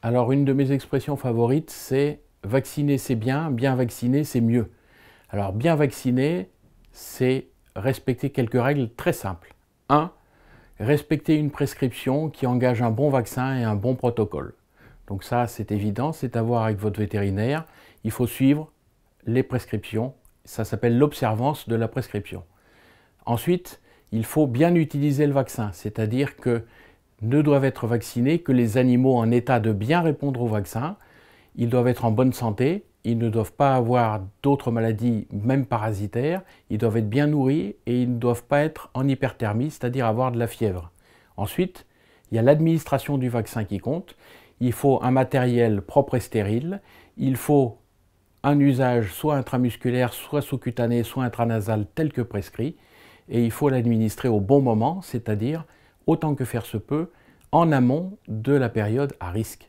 Alors une de mes expressions favorites, c'est vacciner c'est bien, bien vacciner c'est mieux. Alors bien vacciner, c'est respecter quelques règles très simples. 1. Respecter une prescription qui engage un bon vaccin et un bon protocole. Donc ça, c'est évident, c'est à voir avec votre vétérinaire. Il faut suivre les prescriptions. Ça s'appelle l'observance de la prescription. Ensuite, il faut bien utiliser le vaccin, c'est-à-dire que ne doivent être vaccinés que les animaux en état de bien répondre au vaccin. Ils doivent être en bonne santé, ils ne doivent pas avoir d'autres maladies, même parasitaires, ils doivent être bien nourris et ils ne doivent pas être en hyperthermie, c'est-à-dire avoir de la fièvre. Ensuite, il y a l'administration du vaccin qui compte. Il faut un matériel propre et stérile. Il faut un usage soit intramusculaire, soit sous-cutané, soit intranasal tel que prescrit. Et il faut l'administrer au bon moment, c'est-à-dire autant que faire se peut en amont de la période à risque.